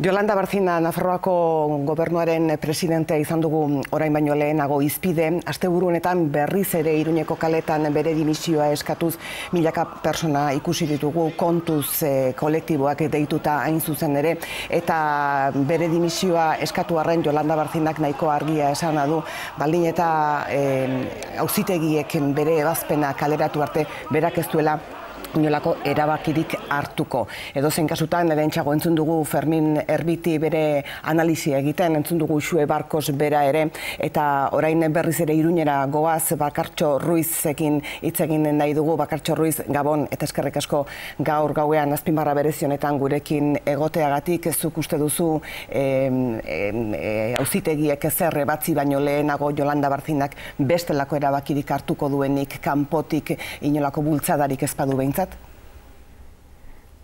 Jolanda Barzina, Nafarroako gobernuaren presidentea izan dugu orain baino lehenago izpide. Aste burunetan berriz ere iruneko kaletan bere dimisioa eskatuz milaka persona ikusi ditugu kontuz eh, kolektiboak deituta hain zuzen ere. Eta bere dimisioa eskatu arren Jolanda Barzinak nahiko argia esan adu. Baldin eta eh, bere ebazpena kaleratu arte berak ez duela inolako erabakirik hartuko. Edo kasutan, nire entxago entzun dugu Fermin Erbiti bere analizia egiten, entzun dugu Xue Barkos bera ere, eta orain berriz ere irunera goaz, Bakartxo ruizekin hitz itzegin nahi dugu, Bakartxo Ruiz gabon eta eskerrek asko gaur gauean azpimarra berezionetan gurekin egoteagatik, ez zuk uste duzu eh, auzitegiek ez zerre batzi baino lehenago Jolanda Barzinak bestelako erabakirik hartuko duenik, kanpotik inolako bultzadarik ezpadu behintz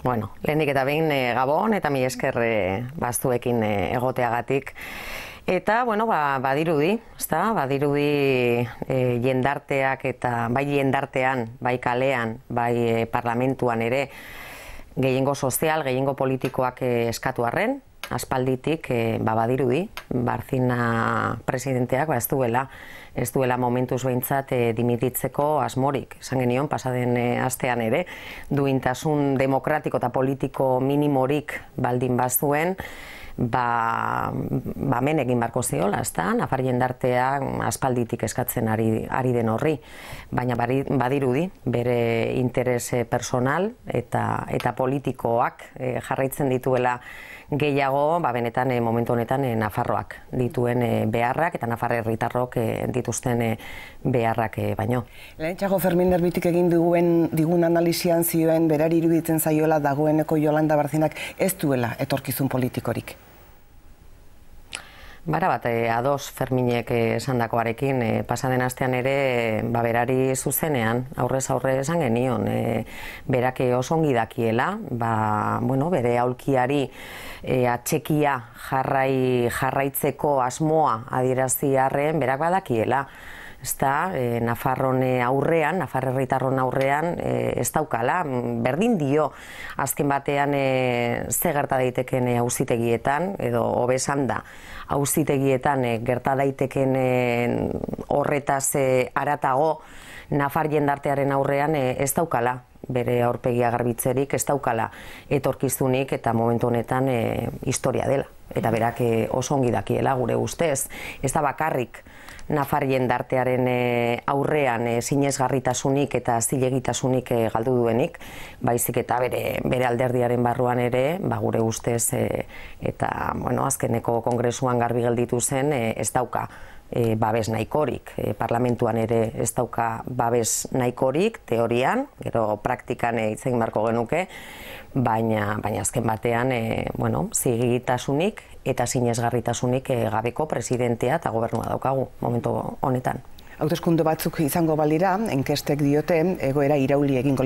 Bueno, lehendik eta behin eh, gabon eta mi esker e, eh, bastuekin eh, egoteagatik. Eta, bueno, ba, badirudi, ezta? badirudi e, jendarteak eta bai jendartean, bai kalean, bai parlamentuan ere, gehiengo sozial, gehiengo politikoak eskatu arren, aspalditik e, ba, badirudi Barzina presidenteak ba, ez duela ez duela momentuz behintzat e, dimititzeko asmorik, esan genion, pasaden e, astean ere, duintasun demokratiko eta politiko minimorik baldin bazuen, ba, ba menekin barko zehola, ez da, nafar aspalditik eskatzen ari, ari den horri, baina badirudi bere interes personal eta, eta politikoak e, jarraitzen dituela gehiago ba, benetan e, momentu honetan eh, Nafarroak dituen eh, beharrak eta Nafar herritarrok dituzten beharrak baino. Lehen txago Fermin egin duguen digun analizian zioen berari iruditzen zaiola dagoeneko Jolanda Barzinak ez duela etorkizun politikorik. Bara bat, eh, ados Ferminek esan eh, pasaden astean ere, ba, berari zuzenean, aurrez aurre esan genion, eh, berak oso ongi dakiela, ba, bueno, bere aulkiari eh, atxekia jarrai, jarraitzeko asmoa adierazi harren, berak badakiela ezta, e, Nafarron eh, aurrean, Nafar herritarron aurrean, e, ez daukala, mm, berdin dio, azken batean e, ze gerta daiteken hauzitegietan, edo hobesan da, hauzitegietan e, gerta daiteken e, horretaz e, aratago, Nafar jendartearen aurrean e, ez daukala bere aurpegia garbitzerik ez daukala etorkizunik eta momentu honetan e, historia dela eta berak eh, oso ongi dakiela gure ustez, ez da bakarrik Nafarien dartearen eh, aurrean eh, sinezgarritasunik eta zilegitasunik galdu duenik, baizik eta bere, bere alderdiaren barruan ere, ba, gure ustez eta bueno, azkeneko kongresuan garbi gelditu zen, ez dauka e, babes nahikorik. E, parlamentuan ere ez dauka babes nahikorik teorian, gero praktikan e, egitzen barko genuke, baina, baina azken batean e, bueno, zigitasunik eta sinezgarritasunik e, gabeko presidentea eta gobernua daukagu momentu honetan. Hautezkundu batzuk izango balira, enkestek diote, egoera irauli egin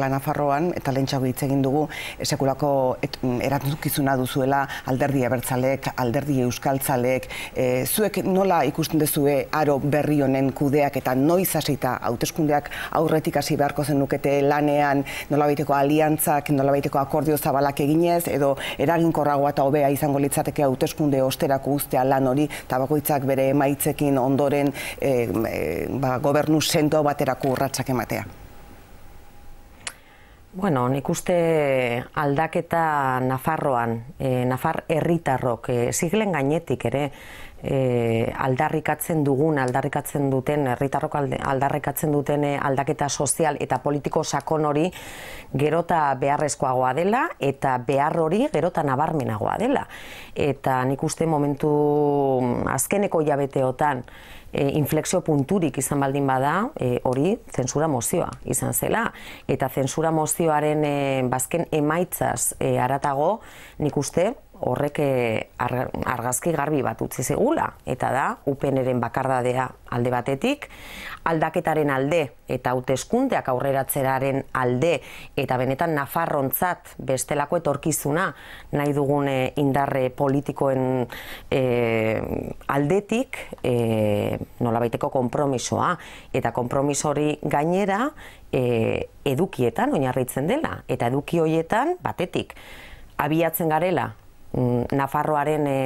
la nafarroan, eta lentsago hitz egin dugu, esekulako eratuzuk duzuela alderdi ebertzalek, alderdi euskaltzalek, e, zuek nola ikusten dezue aro berri honen kudeak eta noiz hasita hautezkundeak aurretik hasi beharko zenukete lanean, nola baiteko aliantzak, nola akordio zabalak eginez, edo eraginkorragoa eta hobea izango litzateke hautezkunde osterako guztia lan hori, tabakoitzak bere maitzekin ondoren, e, Eh, ba, gobernu sendo baterako urratsak ematea? Bueno, nik uste aldaketa Nafarroan, eh, Nafar herritarrok, ziglen eh, gainetik ere, e, aldarrikatzen dugun, aldarrikatzen duten, herritarrok aldarrikatzen duten eh, aldaketa sozial eta politiko sakon hori gerota beharrezkoagoa dela eta behar hori gerota nabarmenagoa dela. Eta nik uste momentu mm, azkeneko jabeteotan e, eh, inflexio punturik izan baldin bada hori zensura mozioa izan zela. Eta zensura mozioaren e, bazken emaitzaz e, aratago nik uste horrek eh, argazki garbi bat utzi zegula, eta da, upeneren bakardadea alde batetik, aldaketaren alde eta hauteskundeak aurreratzeraren alde eta benetan Nafarrontzat bestelako etorkizuna nahi dugun eh, indarre eh, politikoen aldetik e, nolabaiteko konpromisoa eta konpromiso hori gainera e, edukietan oinarritzen dela eta eduki hoietan batetik abiatzen garela Mm, Nafarroaren e,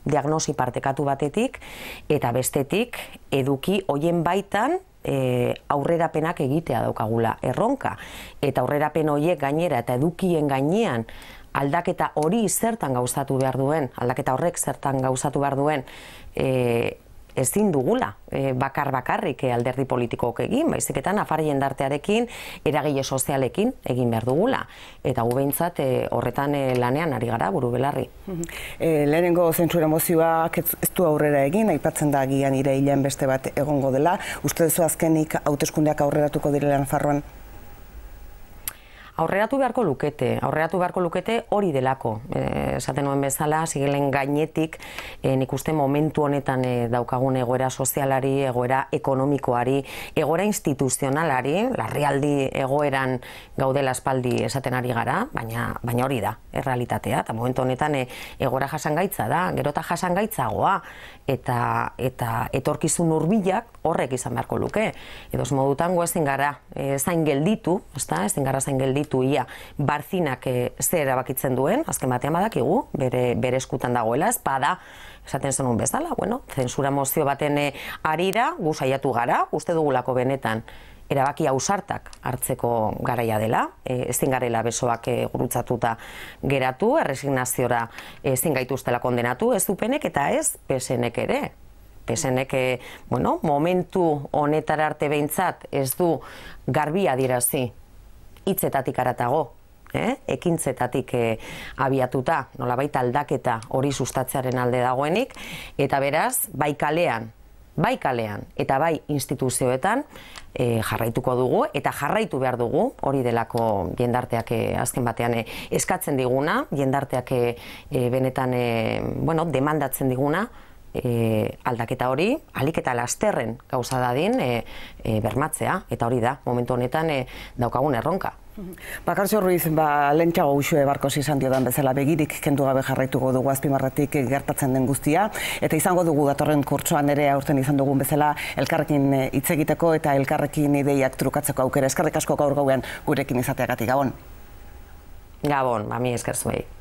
diagnosi partekatu batetik eta bestetik eduki hoien baitan e, aurrerapenak egitea daukagula erronka eta aurrerapen horiek gainera eta edukien gainean aldaketa hori zertan gauzatu behar duen, aldaketa horrek zertan gauzatu behar duen e, ezin dugula e, bakar bakarrik e, alderdi politikoak egin, baizik eta Nafar jendartearekin eragile sozialekin egin behar dugula. Eta gubeintzat e, horretan e, lanean ari gara buru belarri. Mhm. E, lehenengo zentsura mozioak ez, ez du aurrera egin, aipatzen da agian ire hilean beste bat egongo dela. Uste duzu azkenik hauteskundeak aurreratuko direlan Nafarroan? aurreratu beharko lukete, aurreratu beharko lukete hori delako. Eh, esaten nuen bezala, zigelen gainetik, eh, nik uste momentu honetan eh, daukagun egoera sozialari, egoera ekonomikoari, egoera instituzionalari, larrialdi egoeran gaudela espaldi esaten ari gara, baina, hori da, errealitatea, eta momentu honetan egoera jasangaitza da, gerota jasangaitza eta, eta etorkizun urbilak horrek izan beharko luke. Edoz modutan, guazin gara zain gelditu, ezta, ezin gara zain gelditu, dakizu ia barzinak e, erabakitzen duen, azken batean badakigu, bere, bere eskutan dagoela, espada, esaten zenun bezala, bueno, zensura mozio baten eh, arira, gu saiatu gara, uste dugulako benetan, erabaki ausartak hartzeko garaia dela, e, ezin garela besoak e, gurutzatuta geratu, erresignaziora ezin gaituztela kondenatu, ez dupenek eta ez pesenek ere. Pesenek, bueno, momentu honetara arte behintzat ez du garbia dirazi hitzetatik aratago. Eh? ekintzetatik eh, abiatuta, nola baita aldaketa hori sustatzearen alde dagoenik, eta beraz, bai kalean, bai kalean, eta bai instituzioetan eh, jarraituko dugu, eta jarraitu behar dugu, hori delako jendarteak eh, azken batean eh, eskatzen diguna, jendarteak eh, eh benetan eh, bueno, demandatzen diguna, e, aldaketa hori, alik eta lasterren gauza dadin e, e, bermatzea, eta hori da, momentu honetan e, daukagun erronka. Bakarzio Ruiz, ba, lentsago usue barko zizan diodan bezala begirik, kendu gabe jarraituko dugu azpimarratik gertatzen den guztia, eta izango dugu datorren kurtsoan ere aurten izan dugun bezala, elkarrekin e, itzegiteko eta elkarrekin ideiak trukatzeko aukera, eskarrik asko gaur gauen gurekin izateagatik gabon. Gabon, ba, mi zuei.